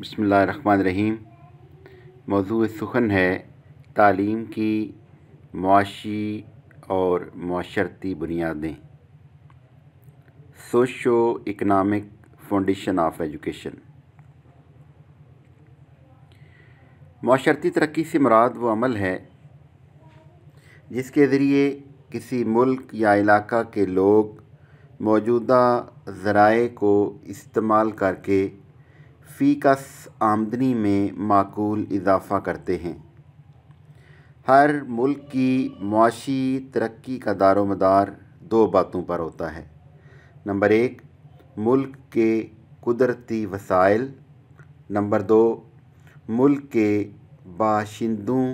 बसमीम मौजू सुखन है तालीम की मुशी और माशरती बुनियादें socio economic foundation of education माशरती तरक्की से मुराद वो अमल है जिसके ज़रिए किसी मुल्क या इलाका के लोग मौजूदा ज़राए को इस्तेमाल करके फीकस आमदनी में माकूल इजाफ़ा करते हैं हर मुल्क की मुशी तरक्की का मदार दो बातों पर होता है नंबर एक मुल्क के कुदरती वसाइल नंबर दो मुल्क के बाशिंदों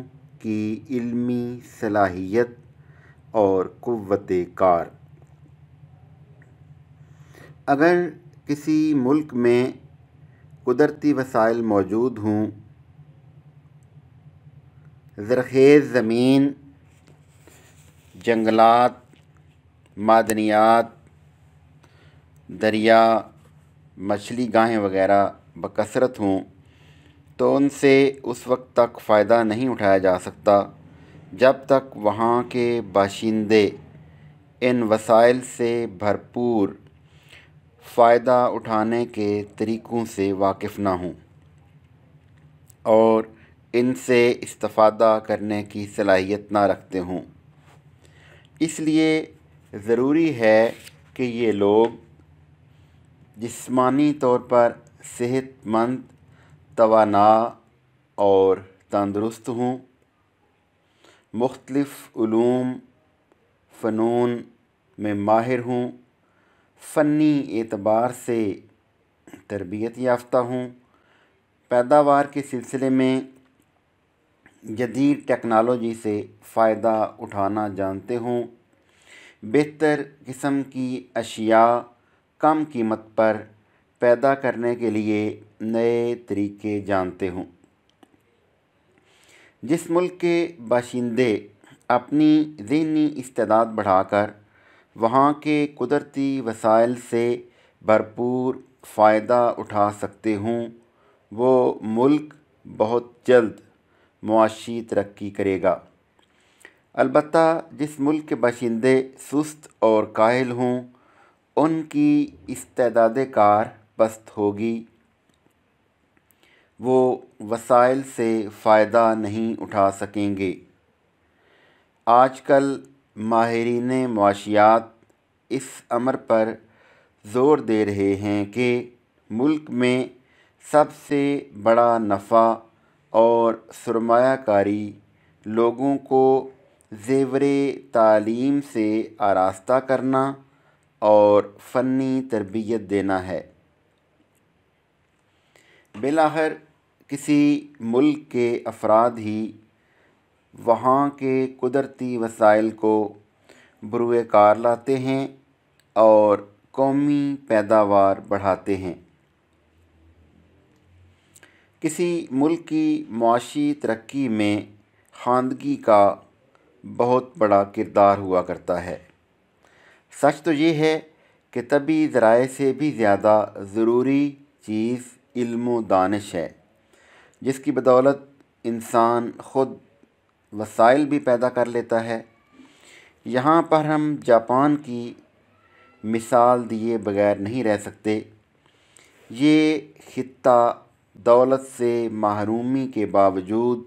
की इल्मी सलाहियत और क़वत कार अगर किसी मुल्क में कुदरती वसाइल मौजूद हों ज़रख़ेज़ ज़मीन जंगलात मादनियात दरिया मछली गाहें वगैरह बकसरत हों तो उनसे उस वक्त तक फ़ायदा नहीं उठाया जा सकता जब तक वहाँ के बाशिंदे इन वसाइल से भरपूर फ़ायदा उठाने के तरीक़ों से वाकिफ़ ना हों और इनसे इस्तादा करने की सलाहियत ना रखते हों इसलिए ज़रूरी है कि ये लोग जिस्मानी तौर पर सेहतमंद तोाना और तंदरुस्त हों मुख्तलफ़ फ़नून में माहिर हूँ फ़नी एतबार से तरबियत याफ्ता हूँ पैदावार के सिलसिले में जदीद टेक्नोलॉजी से फ़ायदा उठाना जानते हों बेहतर किस्म की अशिया कम कीमत पर पैदा करने के लिए नए तरीके जानते हों जिस मुल्क के बाशिंदे अपनी जहनी इस्तेदाद बढ़ाकर वहाँ के कुदरती वसाइल से भरपूर फ़ायदा उठा सकते हों वो मुल्क बहुत जल्द मुआशी तरक्की करेगा अलबत् जिस मुल्क के बाशिंदे सुस्त और कायल हों उनकी इस्तेदाद कार पस्त होगी वो वसाइल से फ़ायदा नहीं उठा सकेंगे आजकल माहरीन माशियात इस अमर पर ज़ोर दे रहे हैं कि मुल्क में सबसे बड़ा नफ़ा और सरमाकारी लोगों को जेवर तालीम से आरास्ता करना और फ़नी तरबियत देना है बिलाहर किसी मुल्क के अफराद ही वहाँ के कुदरती वसाइल को बुरुकार लाते हैं और कौमी पैदावार बढ़ाते हैं किसी मुल्क की माशी तरक्की में खानदगी का बहुत बड़ा किरदार हुआ करता है सच तो ये है कि तभी ज़राए से भी ज़्यादा ज़रूरी चीज़ इल्म दानश है जिसकी बदौलत इंसान ख़ुद वसाइल भी पैदा कर लेता है यहाँ पर हम जापान की मिसाल दिए बगैर नहीं रह सकते ये खत्ता दौलत से महरूमी के बावजूद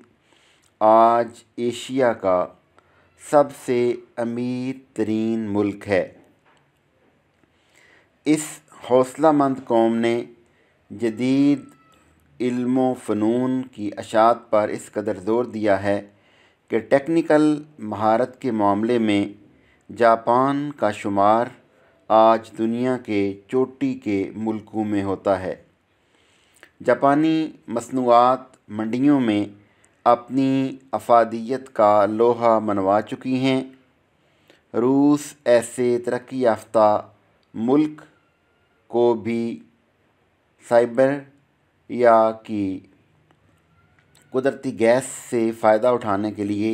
आज एशिया का सबसे अमीर तरीन मुल्क है इस हौसलामंद कौम ने जदीद इल्मो फ़नून की अशात पर इस कदर ज़ोर दिया है के टेक्निकल महारत के मामले में जापान का शुमार आज दुनिया के चोटी के मुल्कों में होता है जापानी मसनूआत मंडियों में अपनी अफादियत का लोहा मनवा चुकी हैं रूस ऐसे तरक्की याफ्ता मुल्क को भी साइबर या की कुदरती गैस से फ़ायदा उठाने के लिए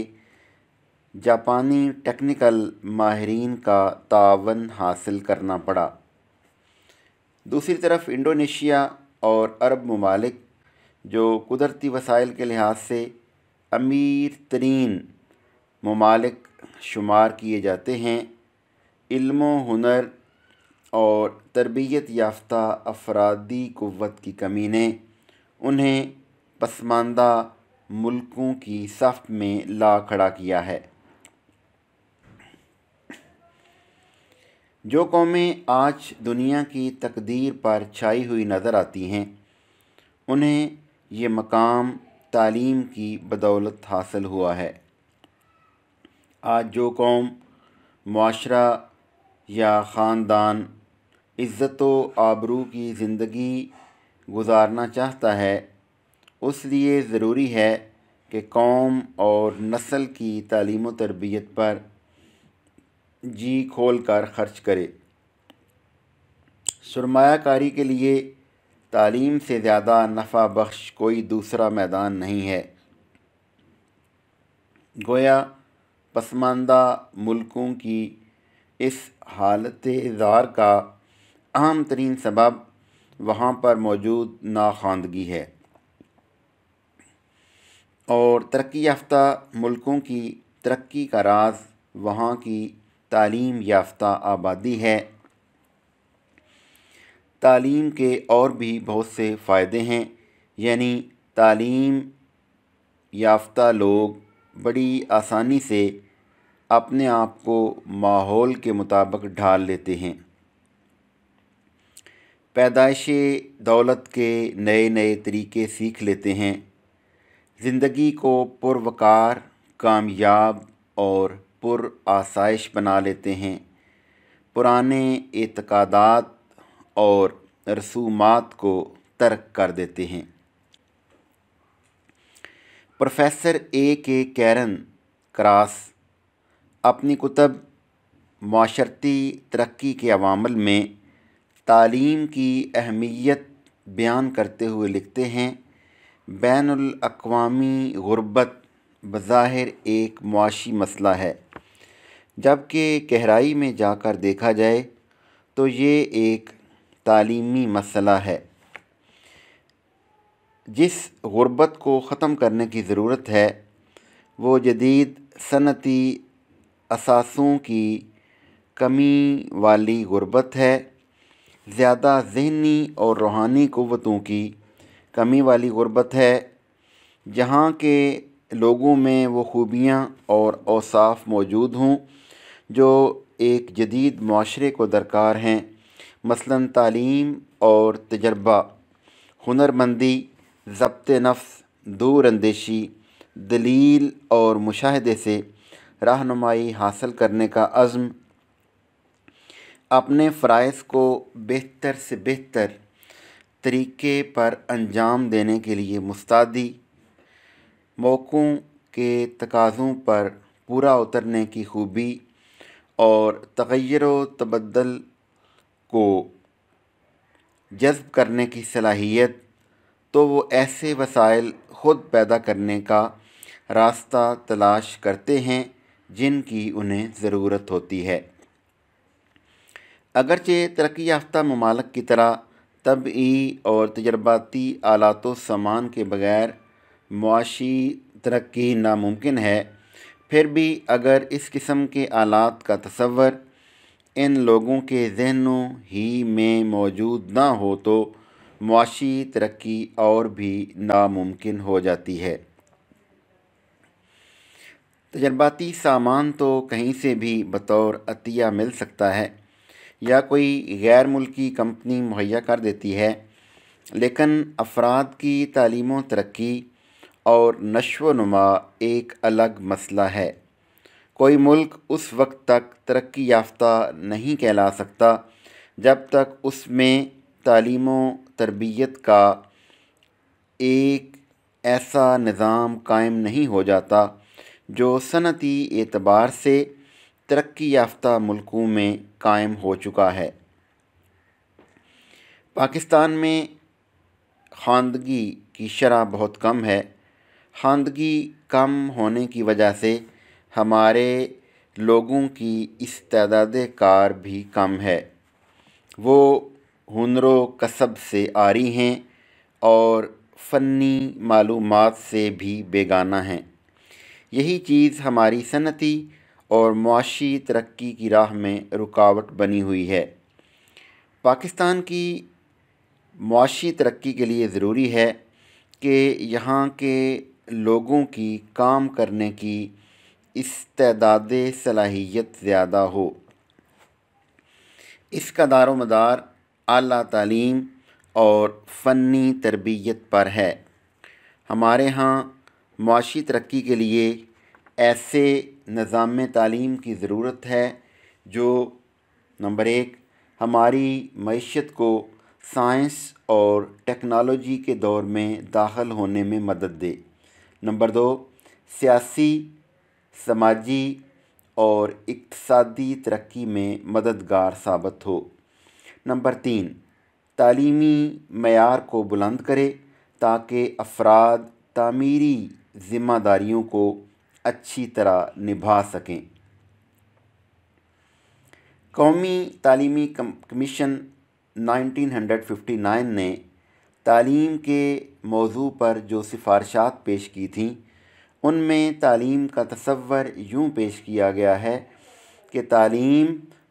जापानी टेक्निकल माहरीन का तावन हासिल करना पड़ा दूसरी तरफ इंडोनेशिया और अरब ममालिक जो कुदरती वसाइल के लिहाज से अमीर तरीन ममालिक शुमार किए जाते हैं इल्मो हुनर और तरबियत याफ्ता अफरादी क़वत की कमी ने उन्हें पसमानदा मुल्कों की सफ में ला खड़ा किया है जो कौमें आज दुनिया की तकदीर पर छाई हुई नज़र आती हैं उन्हें ये मकाम तालीम की बदौलत हासिल हुआ है आज जो कौम माशरा या ख़ानदान इज़्ज़त आबरू की ज़िंदगी गुजारना चाहता है उस लिए ज़रूरी है कि कौम और नस्ल की तलीम तरबियत पर जी खोल कर खर्च करे सरमाकारी के लिए तालीम से ज़्यादा नफ़ा बख्श कोई दूसरा मैदान नहीं है गोया पसमानदा मुल्कों की इस हालत इजार का अहम तरीन सबब वहाँ पर मौजूद नाखानदगी है और तरक्की याफ्ता मुल्कों की तरक्की का राज वहाँ की तालीम याफ्ता आबादी है तालीम के और भी बहुत से फ़ायदे हैं यानी तालीम याफ्ता लोग बड़ी आसानी से अपने आप को माहौल के मुताबिक ढाल लेते हैं पैदाइश दौलत के नए नए तरीके सीख लेते हैं ज़िंदगी को पुरवकार कामयाब और पुर आसाइश बना लेते हैं पुराने एतकादात और रसूमात को तर्क कर देते हैं प्रोफेसर ए के कैरन क्रास अपनी कुतब माशरती तरक्की के अवामल में तालीम की अहमियत बयान करते हुए लिखते हैं बैन अवी गुरबत बज़ाहिर एक मुआशी मसला है जबकि गहराई में जाकर देखा जाए तो ये एक तालीमी मसला है जिस गुरबत को ख़त्म करने की ज़रूरत है वो जदीद सनती असासों की कमी वाली गुरबत है ज़्यादा जहनी और रूहानी क़वतों की कमी वाली ग़ुरबत है जहाँ के लोगों में वो ख़ूबियाँ और औसाफ मौजूद हों जो एक जदीद माशरे को दरकार हैं मसला तालीम और तजर्बा हुनरमंदी जब्त नफ्स दूर अंदेशी दलील और मुशाहे से रहनुमाई हासिल करने का अज़म अपने फ़रज़ को बेहतर से बेहतर तरीक़े पर अंजाम देने के लिए मुस्तादी मौक़ों के तकाज़ों पर पूरा उतरने की ख़ूबी और तग़ैर तबदल को जज़्ब करने की सलाहियत तो वो ऐसे वसाइल ख़ुद पैदा करने का रास्ता तलाश करते हैं जिनकी उन्हें ज़रूरत होती है अगरचे तरक् ममालक की तरह तबी और तजर्बाती आलात सामान के बगैर मुआशी तरक्की नामुमकिन है फिर भी अगर इस किस्म के आलात का तस्वर इन लोगों के जहनों ही में मौजूद ना हो तो मुआशी तरक्की और भी नामुमकिन हो जाती है तजर्बाती सामान तो कहीं से भी बतौर अतिया मिल सकता है या कोई गैर मुल्की कंपनी मुहैया कर देती है लेकिन अफराद की तालीम व तरक्की और नशो नुमा एक अलग मसला है कोई मुल्क उस वक्त तक तरक्की याफ्ता नहीं कहला सकता जब तक उसमें तालीम तरबियत का एक ऐसा निज़ाम कायम नहीं हो जाता जो सनती एतबार से तरक्की याफ्ता मुल्कों में कायम हो चुका है पाकिस्तान में खानदगी की शरह बहुत कम है खानदगी कम होने की वजह से हमारे लोगों की इस तदाद कार भी कम है वो हनर कसब से आ रही हैं और फ़नी मालूम से भी बेगाना हैं यही चीज़ हमारी सनती और मुआशी तरक्की की राह में रुकावट बनी हुई है पाकिस्तान की मुआशी तरक्की के लिए ज़रूरी है कि यहाँ के लोगों की काम करने की इस्तेदाद सलाहियत ज़्यादा हो इसका दार मदार अली तलीम और फ़नी तरबियत पर है हमारे यहाँ मुआशी तरक्की के लिए ऐसे निज़ाम तालीम की ज़रूरत है जो नंबर एक हमारी मीशत को साइंस और टेक्नोलॉजी के दौर में दाखिल होने में मदद दे नंबर दो सियासी समाजी और इकतदी तरक्की में मददगार साबित हो नंबर तीन तालीमी मैार को बुलंद करे ताकि अफराद तामीरी ज़िम्मेदारियों को अच्छी तरह निभा सकें कौमी तलीमी कमीशन 1959 ने तालीम के मौजू पर जो सिफारशात पेश की थीं उनमें तालीम का तस्वर यूँ पेश किया गया है कि तालीम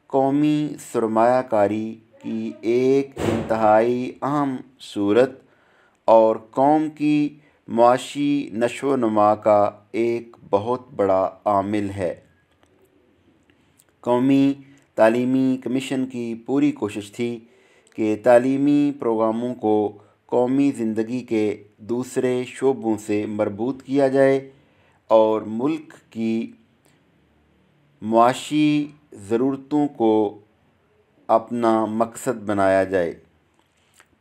कौमी सरमाकारी की एक इंतहाई अहम सूरत और कौम की माशी नशो नमा का एक बहुत बड़ा आमिल है कौमी तलीमी कमीशन की पूरी कोशिश थी कि तलीमी प्रोग्रामों को कौमी ज़िंदगी के दूसरे शोबों से मरबूत किया जाए और मुल्क की मुआशी ज़रूरतों को अपना मकसद बनाया जाए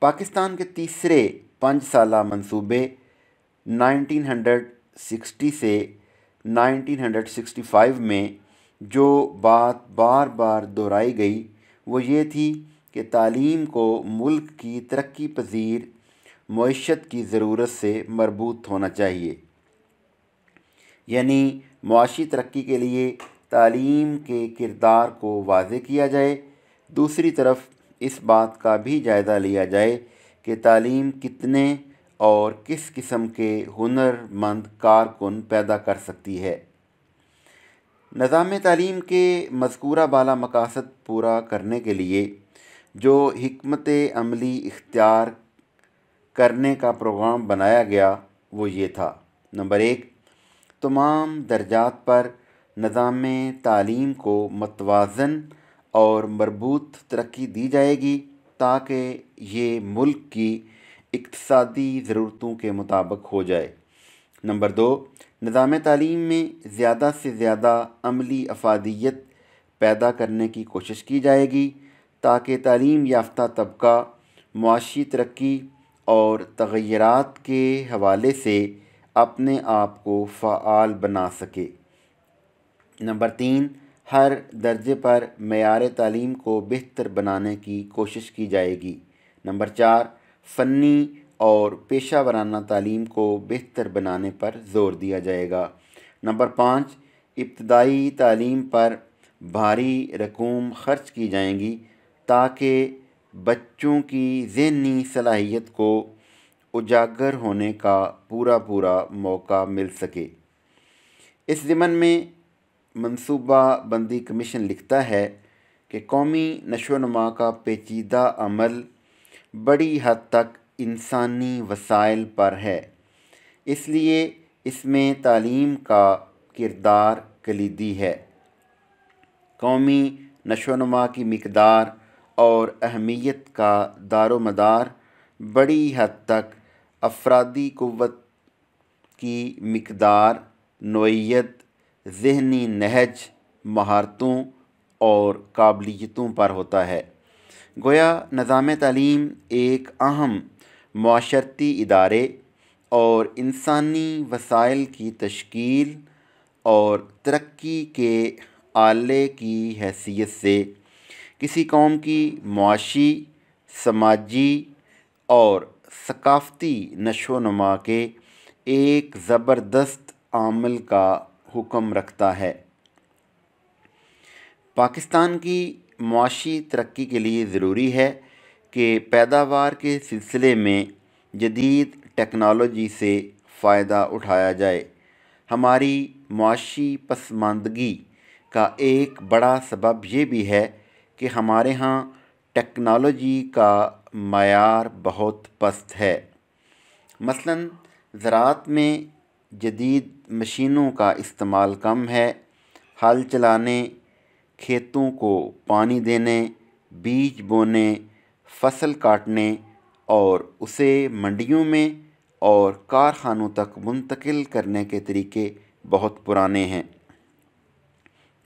पाकिस्तान के तीसरे पाँच साल मनसूबे 1960 से 1965 में जो बात बार बार दोहराई गई वो ये थी कि तालीम को मुल्क की तरक्की पजीर मीशत की ज़रूरत से मरबूत होना चाहिए यानी मुआशी तरक्की के लिए तालीम के किरदार को वाज किया जाए दूसरी तरफ इस बात का भी जायज़ा लिया जाए कि तालीम कितने और किस किस्म के हुनरमंद कारकुन पैदा कर सकती है निज़ाम तलीम के मजकूरा बाला मकासद पूरा करने के लिए जो हमत अमली इख्तियार करने का प्रोग्राम बनाया गया वो ये था नंबर एक तमाम दर्जात पर निज़ाम तलीम को मतवाजन और मरबूत तरक्की दी जाएगी ताकि ये मुल्क की इकतदी ज़रूरतों के मुताबिक हो जाए नंबर दो निज़ाम तलीम में ज़्यादा से ज़्यादा अमली अफादियत पैदा करने की कोशिश की जाएगी ताकि तलीम याफ़्त तबका मुआशी तरक्की और तगैरत के हवाले से अपने आप को फ़ाल बना सके नंबर तीन हर दर्जे पर मैार तालीम को बेहतर बनाने की कोशिश की जाएगी नंबर चार फ़नी और पेशा वराना तालीम को बेहतर बनाने पर ज़ोर दिया जाएगा नंबर पाँच इब्तदाई तालीम पर भारी रकूम खर्च की जाएंगी ताकि बच्चों की जहनी सलाहियत को उजागर होने का पूरा पूरा मौका मिल सके इस ज़मन में मनसूबा बंदी कमीशन लिखता है कि कौमी नशो नमा का पेचीदा अमल बड़ी हद तक इंसानी वसाइल पर है इसलिए इसमें तालीम का किरदार कलीदी है कौमी नशोनुमा की मकदार और अहमियत का दारोमदार बड़ी हद तक अफरादी क़वत की मकदार नोयत जहनी नहज महारतों और काबिलियतों पर होता है गोया निज़ाम तलीम एक अहम माशरती इदारे और इंसानी वसाइल की तश्कील और तरक्की के आले की हैसियत से किसी कौम की मुआशी समाजी और सकाफ़ती नशो नमा के एक ज़बरदस्त आमल का हुक्म रखता है पाकिस्तान की मुशी तरक्की के लिए ज़रूरी है कि पैदावार के सिलसिले में जदीद टेक्नोलॉजी से फ़ायदा उठाया जाए हमारी मुशी पसमानदगी का एक बड़ा सबब यह भी है कि हमारे यहाँ टेक्नोलॉजी का मैार बहुत पस्त है मसलन ज़रात में जदीद मशीनों का इस्तेमाल कम है हल चलाने खेतों को पानी देने बीज बोने फसल काटने और उसे मंडियों में और कारखानों तक मुंतकिल करने के तरीके बहुत पुराने हैं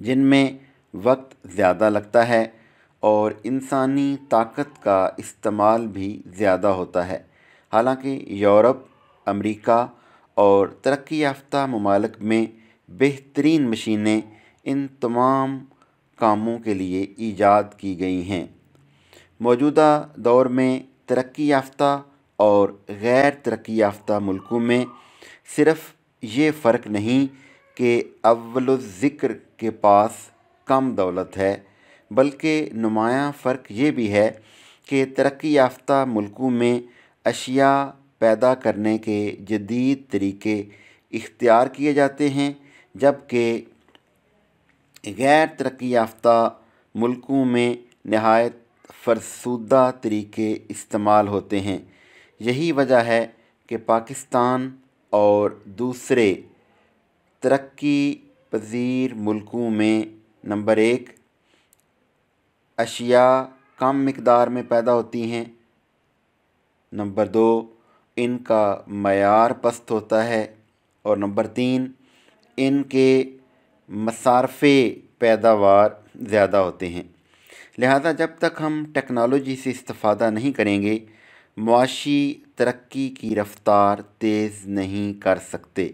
जिनमें वक्त ज़्यादा लगता है और इंसानी ताकत का इस्तेमाल भी ज़्यादा होता है हालांकि यूरोप अमेरिका और तरक् याफ्ता ममालक में बेहतरीन मशीनें इन तमाम कामों के लिए ईजाद की गई हैं मौजूदा दौर में तरक्की याफ्ता और गैर तरक्की याफ्ता मुल्कों में सिर्फ ये फ़र्क नहीं कि अव्वलजिक्र के पास कम दौलत है बल्कि नुमाया फ़र्क ये भी है कि तरक्की याफ्ता मुल्कों में अशिया पैदा करने के जदीद तरीके इख्तियार किए जाते हैं जबकि गैर तरक्की याफ्ता मुल्कों में नहायत फरसूदा तरीके इस्तेमाल होते हैं यही वजह है कि पाकिस्तान और दूसरे तरक्की पजीर मुल्कों में नंबर एक अशिया कम मकदार में पैदा होती हैं नंबर दो इनका मैार पस्त होता है और नंबर तीन इनके मसारफ़ पैदावार ज़्यादा होते हैं लिहाजा जब तक हम टेक्नोलॉजी से इस्ता नहीं करेंगे मुआशी तरक्की की रफ्तार तेज़ नहीं कर सकते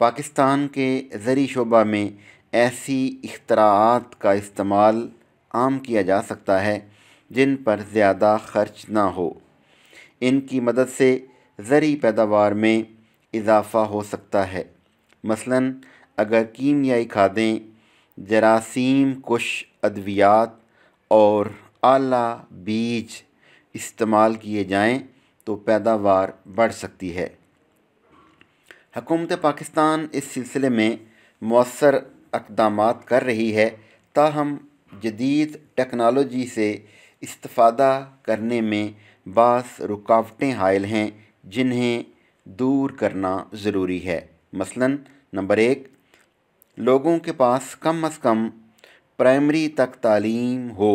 पाकिस्तान के ज़री शोबा में ऐसी अख्तरात का इस्तेमाल आम किया जा सकता है जिन पर ज़्यादा खर्च ना हो इनकी मदद से ज़री पैदावार में इजाफ़ा हो सकता है मसलन अगर कीमियाई खादें जरासीम कुश अद्वियात और आला बीज इस्तेमाल किए जाएं तो पैदावार बढ़ सकती है हकूमत पाकिस्तान इस सिलसिले में मौसर इकदाम कर रही है ताहम जदीद टेक्नोलॉजी से इस्ता करने में बास रुकावटें हायल हैं जिन्हें दूर करना ज़रूरी है मसलन नंबर एक लोगों के पास कम अज़ कम प्राइमरी तक तालीम हो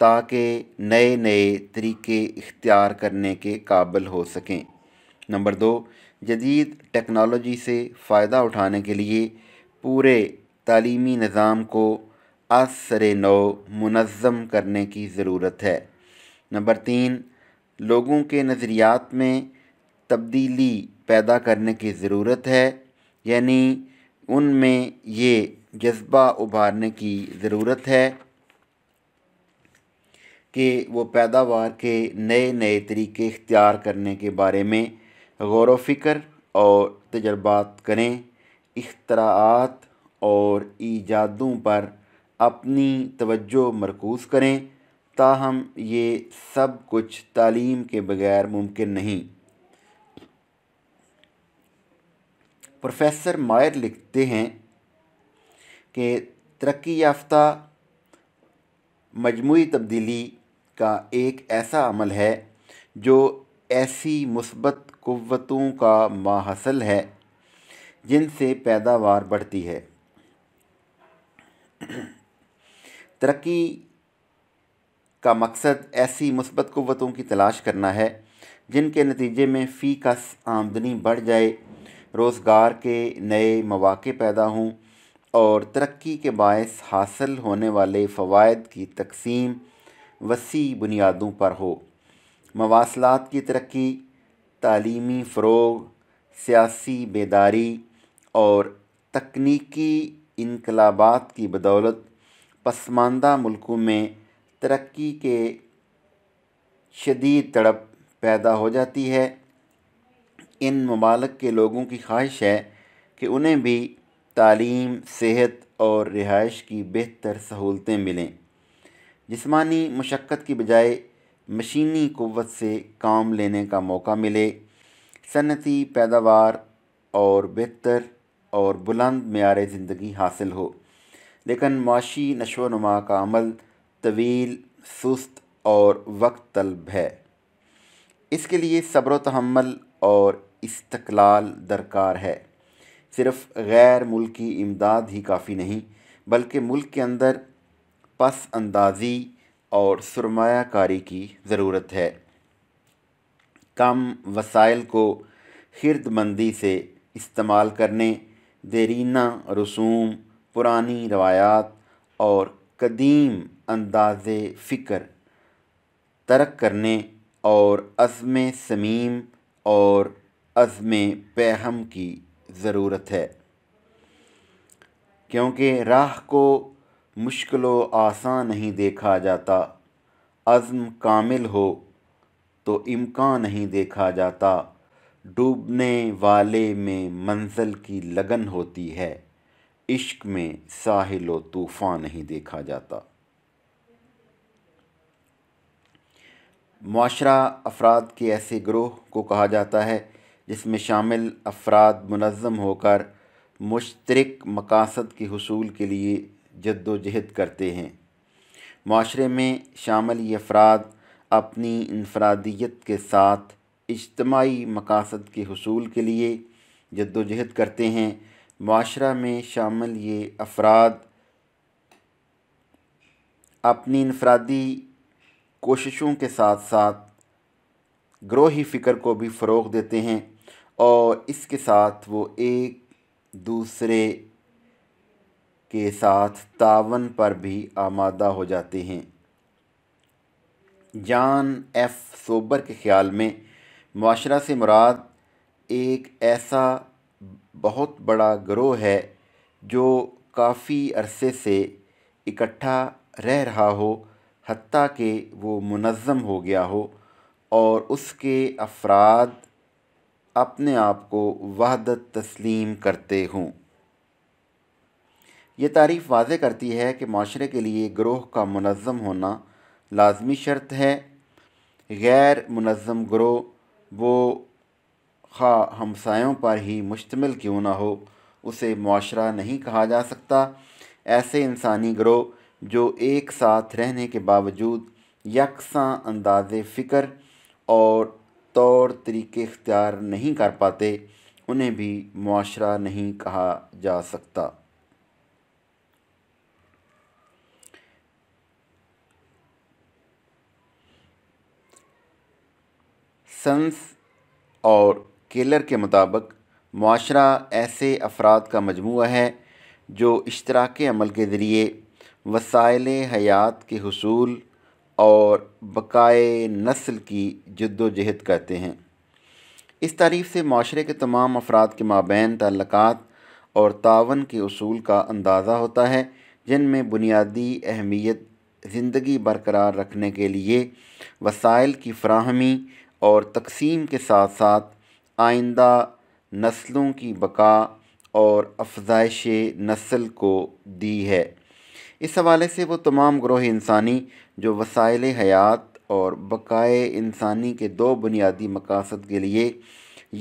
ताकि नए नए तरीके इख्तियार करने के काबिल हो सकें नंबर दो जदीद टेक्नोलॉजी से फ़ायदा उठाने के लिए पूरे तालीमी निज़ाम को असर नौ मनज़म करने की ज़रूरत है नंबर तीन लोगों के नज़रियात में तब्दीली पैदा करने की ज़रूरत है यानी उनमें ये जज्बा उभारने की ज़रूरत है कि वो पैदावार के नए नए तरीके इख्तियार करने के बारे में गौर फिक्र और तजर्बात करें इख्तरात और ईजादों पर अपनी तवज्जो मरकूज़ करें ताहम ये सब कुछ तालीम के बगैर मुमकिन नहीं प्रोफेसर मायर लिखते हैं कि तरक्की याफ्ता मजमू तब्दीली का एक ऐसा अमल है जो ऐसी मुसबत क़वतों का माहसल है जिनसे पैदावार बढ़ती है तरक्की का मकसद ऐसी मुसबत क़वतों की तलाश करना है जिनके नतीजे में फ़ी का आमदनी बढ़ जाए रोज़गार के नए मौाक़ पैदा हों और तरक्की के बायस हासिल होने वाले फ़वाद की तकसीम वसी बुनियादों पर हो मवासलात की तरक्की तलीमी फ़रोग सियासी बेदारी और तकनीकी इनकलाबात की बदौलत पसमानदा मुल्कों में तरक्की के शदीद तड़प पैदा हो जाती है इन ममालक के लोगों की ख्वाहिश है कि उन्हें भी तालीम सेहत और रिहाइश की बेहतर सहूलतें मिलें जिसमानी मशक्क़त की बजाय मशीनी क़वत से काम लेने का मौका मिले सनती पैदावार और बेहतर और बुलंद मैार ज़िंदगी हासिल हो लेकिन माशी नशो नमा का अमल तवील सुस्त और वक्त तलब है इसके लिए सब्र तहमल और इस्तकलाल दरकार है सिर्फ गैर मुल्की इमदाद ही काफ़ी नहीं बल्कि मुल्क के अंदर पस अंदाजी और सरमाकारी की ज़रूरत है कम वसाइल को खिरदमंदी से इस्तेमाल करने देरीना रसूम पुरानी रवायात और कदीम अंदाज फ़िक्र तरक करने और अज़म समीम और अज़म पैहम की ज़रूरत है क्योंकि राह को मुश्किल आसान नहीं देखा जाता अज़म कामिल हो तो इम्कान नहीं देखा जाता डूबने वाले में मंजिल की लगन होती है इश्क में साहिल व तूफ़ान नहीं देखा जाता माशरा अफराद के ऐसे ग्रोह को कहा जाता है जिसमें शामिल अफराद मनज़म होकर मुश्तरक मकासद के हसूल के लिए जद्दोजहद करते हैं माशरे में शामिल ये अफराद अपनी इनफरादियत के साथ इज्तमाही मकासद के हसूल के लिए जद्दोजहद करते हैं माशरा में शामिल ये अफराद अपनी इनफरादी कोशिशों के साथ साथ ग्रोही फ़िक्र को भी फ़रोग देते हैं और इसके साथ वो एक दूसरे के साथ तावन पर भी आमादा हो जाते हैं जान एफ सोबर के ख्याल में माशरा से मुराद एक ऐसा बहुत बड़ा ग्रोह है जो काफ़ी अरसे से इकट्ठा रह रहा हो हती के वो मुनज़म हो गया हो और उसके अफराद अपने आप को वहदत तस्लीम करते हों ये तारीफ़ वाज करती है कि माशरे के लिए ग्रोह का मुनज़म होना लाजमी शर्त है गैर मुनज़म ग्रोह वो खा हमसायों पर ही मुश्तमिल क्यों ना हो उसे माशरा नहीं कहा जा सकता ऐसे इंसानी ग्रोह जो एक साथ रहने के बावजूद यकसा अंदाज फ़िक्र और तौर तरीके इख्तियार नहीं कर पाते उन्हें भी मुआरा नहीं कहा जा सकता सन्स और केलर के मुताबिक माशरा ऐसे अफराद का मजमू है जो इश्तराक अमल के ज़रिए वसाइल हयात के हसूल और बकाए नस्ल की जद्दोजहद करते हैं इस तारीफ़ से माशरे के तमाम अफराद के माबेन तल्लक और तावन के असूल का अंदाज़ा होता है जिनमें बुनियादी अहमियत ज़िंदगी बरकरार रखने के लिए वसाइल की फ्राहमी और तकसीम के साथ साथ आइंदा नस्लों की बका और अफजाइश नस्ल को दी है इस हवाले से वो तमाम ग्रोह इंसानी जो वसाइल हयात और बकाए इंसानी के दो बुनियादी मकासद के लिए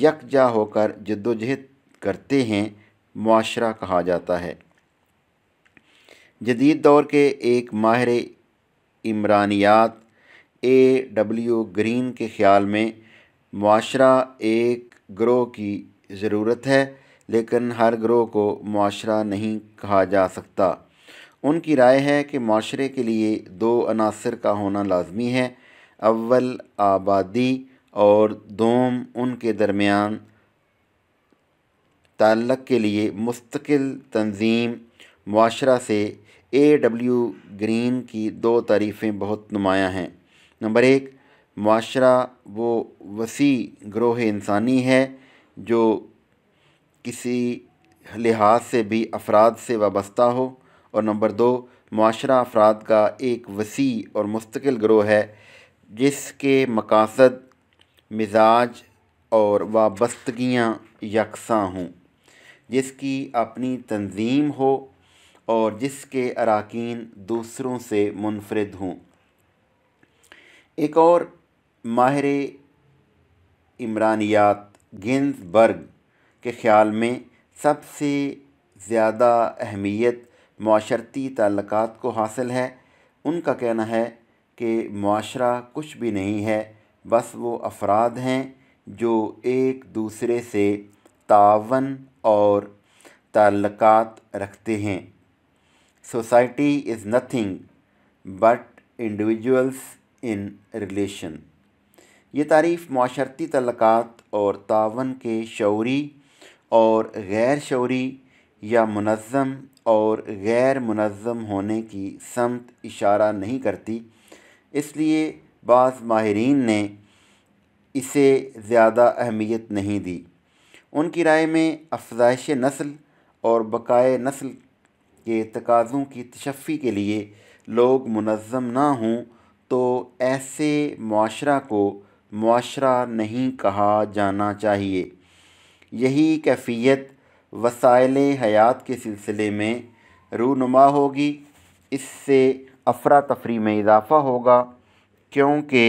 यकजा होकर जद्दोजहद करते हैं माशरा कहा जाता है जदीद दौर के एक माहिर इमरानियात ए डब्ल्यू ग्रीन के ख़्याल में माशरा एक ग्रोह की ज़रूरत है लेकिन हर ग्रोह को माशरा नहीं कहा जा सकता उनकी राय है कि माशरे के लिए दो अनासर का होना लाजमी है अव्वल आबादी और दोम उनके दरमियान तल्लक के लिए मुस्तकिल तंजीम माशरा से ए डब्ल्यू ग्रीन की दो तारीफ़ें बहुत नुमायाँ हैं नंबर एक माशरा वो वसी ग्रोह इंसानी है जो किसी लिहाज से भी अफराद से वाबस्ता हो और नंबर दो माशरा अफराद का एक वसी और मुस्तकिल ग्रोह है जिसके मकासद मिजाज और वाबस्तगियाँ यकसा हों जिसकी अपनी तंजीम हो और जिसके अरकान दूसरों से मुनफरद हों एक और माहिर इमरानियात गिन्सबर्ग के ख़्याल में सबसे ज़्यादा अहमियत माशरती ताल्लक को हासिल है उनका कहना है कि माशरा कुछ भी नहीं है बस वो अफराद हैं जो एक दूसरे से तावन और ताल्लक रखते हैं society is nothing but individuals in relation ये तारीफ़ माशरती तल्लक और तावन के शौरी और गैर शौरी या मुनम और गैर मुनम होने की समत इशारा नहीं करती इसलिए बाज़ माहरीन ने इसे ज़्यादा अहमियत नहीं दी उनकी राय में अफजाइश नस्ल और बकाए नस्ल के तकाज़ों की तशफ़ी के लिए लोग मुनम ना हों तो ऐसे माशरा को माशरा नहीं कहा जाना चाहिए यही कैफियत वसाइल हयात के सिलसिले में रूनुमा होगी इससे अफरा तफरी में इजाफ़ा होगा क्योंकि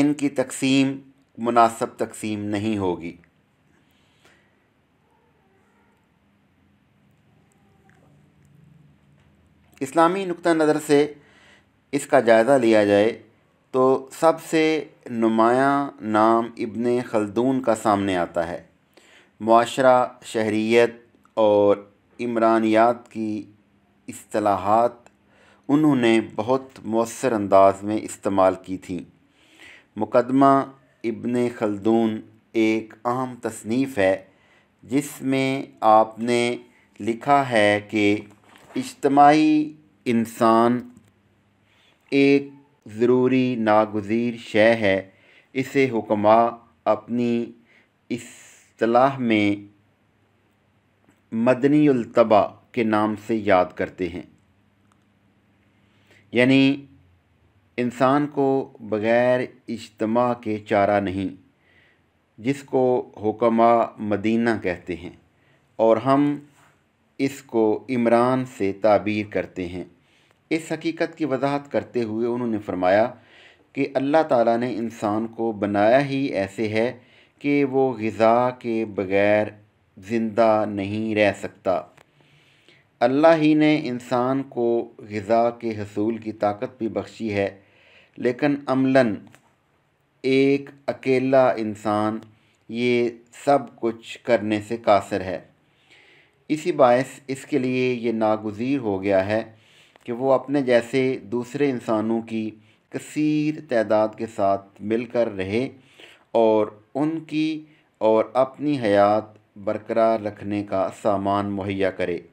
इनकी तकसीम मुनासब तकसीम नहीं होगी इस्लामी नुक़ नज़र से इसका जायज़ा लिया जाए तो सबसे नुमायाँ नाम इब्न खलदून का सामने आता है माशरा शहरीत और इमरानियात की असलाहत उन्होंने बहुत मौसर अंदाज में इस्तेमाल की थी मुकदमा इब्न खलदून एक अहम तसनीफ़ है जिसमें आपने लिखा है कि इज्तमाही इंसान एक ज़रूरी नागजीर शय है इसे हुक्मा अपनी असलाह में मदनीतबा के नाम से याद करते हैं यानी इंसान को बग़ैर इज्तम के चारा नहीं जिसको हुक्मा मदीना कहते हैं और हम इसको इमरान से ताबीर करते हैं इस हकीकत की वजाहत करते हुए उन्होंने फरमाया कि अल्लाह ताला ने इंसान को बनाया ही ऐसे है कि वो गज़ा के बग़ैर ज़िंदा नहीं रह सकता अल्लाह ही ने इंसान को गज़ा के हसूल की ताकत भी बख्शी है लेकिन अमलन एक अकेला इंसान ये सब कुछ करने से कासर है इसी बायस इसके लिए ये नागुजीर हो गया है कि वो अपने जैसे दूसरे इंसानों की कसीर तादाद के साथ मिलकर रहे और उनकी और अपनी हयात बरकरार रखने का सामान मुहैया करे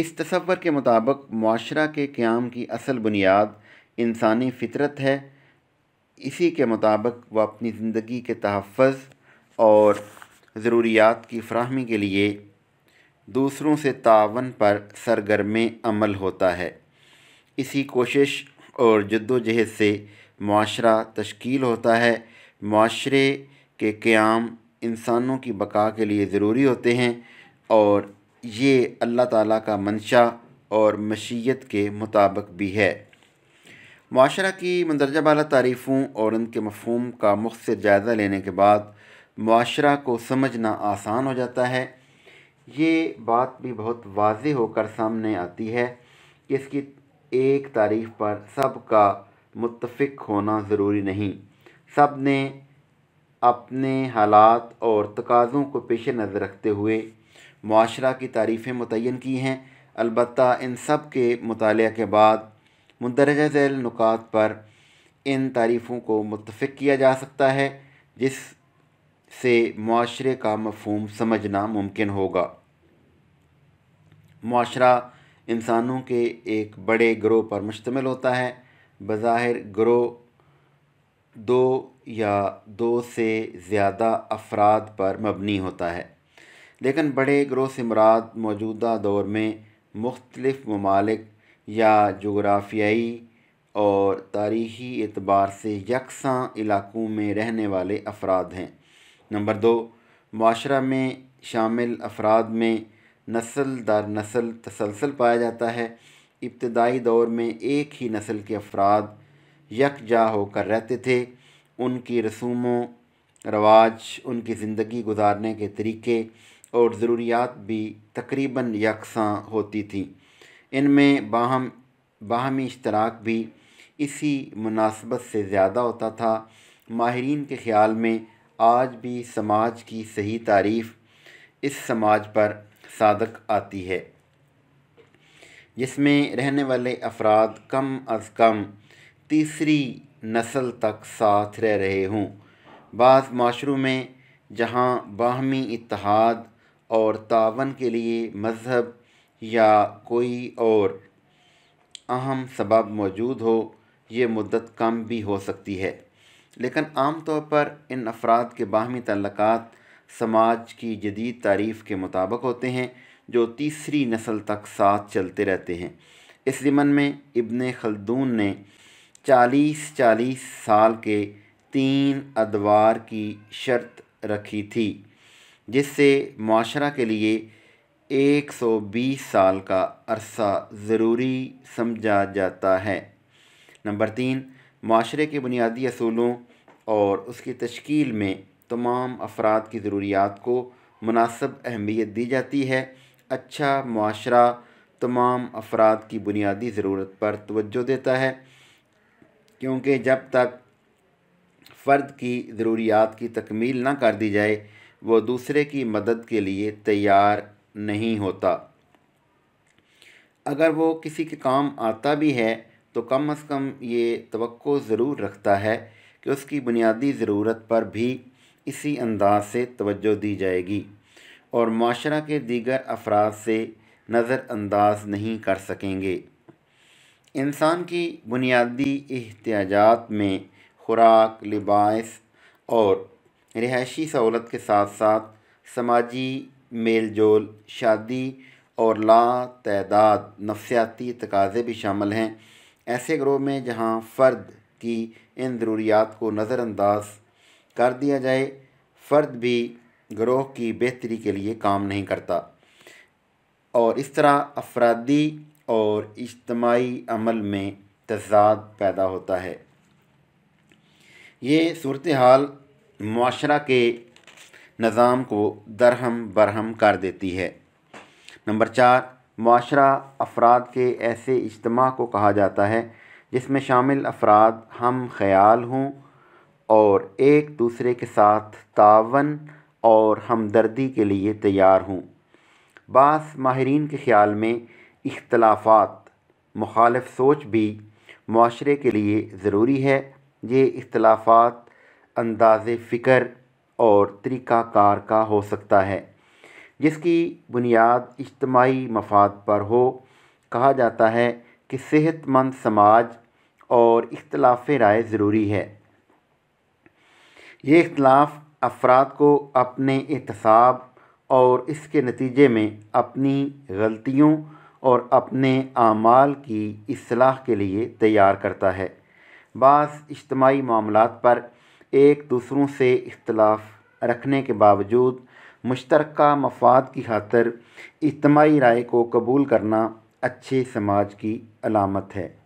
इस तस्वर के मुताबिक माशरा के क़्याम की असल बुनियाद इंसानी फितरत है इसी के मुताबिक वह अपनी ज़िंदगी के तहफ़ और ज़रूरियात की फ्राहमी के लिए दूसरों से तावन पर सरगर्म अमल होता है इसी कोशिश और जद्दोजहद से माशरा तश्कील होता है माशरे के क़्याम इंसानों की बका के लिए ज़रूरी होते हैं और ये अल्लाह ताला का मंशा और मशीयत के मुताबिक भी है माशरा की मंदरजा बाला तारीफ़ों और उनके मफहम का मुख्तर जायज़ा लेने के बाद माशरा को समझना आसान हो जाता है ये बात भी बहुत वाज होकर सामने आती है कि इसकी एक तारीख पर सब का मुतफिक होना ज़रूरी नहीं सब ने अपने हालात और तकाज़ों को पेश नज़र रखते हुए माशरा की तारीफ़ें मुतन की हैं अलबत् इन सब के मुताल के बाद मंदरजा झैल नुकात पर इन तारीफ़ों को मुतफ़ किया जा सकता है जिस से माशरे का मफहम समझना मुमकिन होगा माशरा इंसानों के एक बड़े ग्रोह पर मुश्तमिल होता है बज़ाहिर ग्रोह दो या दो से ज़्यादा अफराद पर मबनी होता है लेकिन बड़े ग्रोह से मुराद मौजूदा दौर में मुख्तलफ़ ममालिक या जोग्राफियाई और तारीख़ी एतबार से यकसा इलाकों में रहने वाले अफराद हैं नंबर दो माशरा में शामिल अफराद में नस्ल दर नस्ल तसलसल पाया जाता है इब्तदाई दौर में एक ही नस्ल के अफराद यकजा होकर रहते थे उनकी रसूमों रवाज उनकी ज़िंदगी गुजारने के तरीके और ज़रूरियात भी तकरीबन यकसा होती थी इनमें बाहम बाहमी इश्तराक भी इसी मुनासबत से ज़्यादा होता था माहरीन के ख़्याल में आज भी समाज की सही तारीफ़ इस समाज पर सादक आती है जिसमें रहने वाले अफराद कम अज़ कम तीसरी नस्ल तक साथ रह रहे हों बाज़ माशरों में जहाँ बाहमी इतिहाद और तावन के लिए मज़हब या कोई और अहम सबब मौजूद हो ये मुद्दत कम भी हो सकती है लेकिन आम तौर पर इन अफराद के बाहमी तल्लक़ात समाज की जदीद तारीफ़ के मुताबिक होते हैं जो तीसरी नस्ल तक साथ चलते रहते हैं इस ज़मन में इबन खलदून ने चालीस चालीस साल के तीन अदवार की शर्त रखी थी जिससे माशरा के लिए 120 साल का अरसा ज़रूरी समझा जाता है नंबर तीन माशरे के बुनियादी असूलों और उसकी तश्कील में तमाम अफराद की ज़रूरियात को मुनासब अहमियत दी जाती है अच्छा माशरा तमाम अफराद की बुनियादी ज़रूरत पर तवज्जो देता है क्योंकि जब तक फ़र्द की ज़रूरियात की तकमील ना कर दी जाए वो दूसरे की मदद के लिए तैयार नहीं होता अगर वो किसी के काम आता भी है तो कम अज़ कम ये तो ज़रूर रखता है कि उसकी बुनियादी ज़रूरत पर भी इसी अंदाज से तवज्जो दी जाएगी और माशरा के दीगर अफराद से नज़रअंदाज नहीं कर सकेंगे इंसान की बुनियादी एहतियाजात में खुराक लिबास और रिहायशी सहूलत के साथ साथ समाजी मेल जोल शादी और ला तदाद नफसियाती तकाजे भी शामिल हैं ऐसे ग्रोह में जहाँ फ़र्द की इन ज़रूरियात को नज़रअंदाज कर दिया जाए फ़र्द भी ग्रोह की बेहतरी के लिए काम नहीं करता और इस तरह अफरादी और इज्तमाही अमल में तजाद पैदा होता है ये सूरत हाल माशरा के निज़ाम को दरहम बरहम कर देती है नंबर चार माशरा अफराद के ऐसे इज्तम को कहा जाता है जिसमें शामिल अफराद हम ख्याल हों और एक दूसरे के साथ तावन और हमदर्दी के लिए तैयार हूँ बास माहरीन के ख़्याल में इख्तलाफात मुखालफ सोच भी माशरे के लिए ज़रूरी है ये इख्तलाफात अंदाज फ़िक्र और तरीक़ाकार का हो सकता है जिसकी बुनियाद इज्तमाही मफाद पर हो कहा जाता है कि सेहतमंद समाज और इख्तलाफ राय ज़रूरी है ये इख्लाफ़ अफराद को अपने एहतसाब और इसके नतीजे में अपनी गलतियों और अपने आमाल की असलाह के लिए तैयार करता है बास इज्तमाही मामलों पर एक दूसरों से इख्तलाफ रखने के बावजूद मुश्तरक मफाद की खातर इज्तमाही राय को कबूल करना अच्छे समाज की अलामत है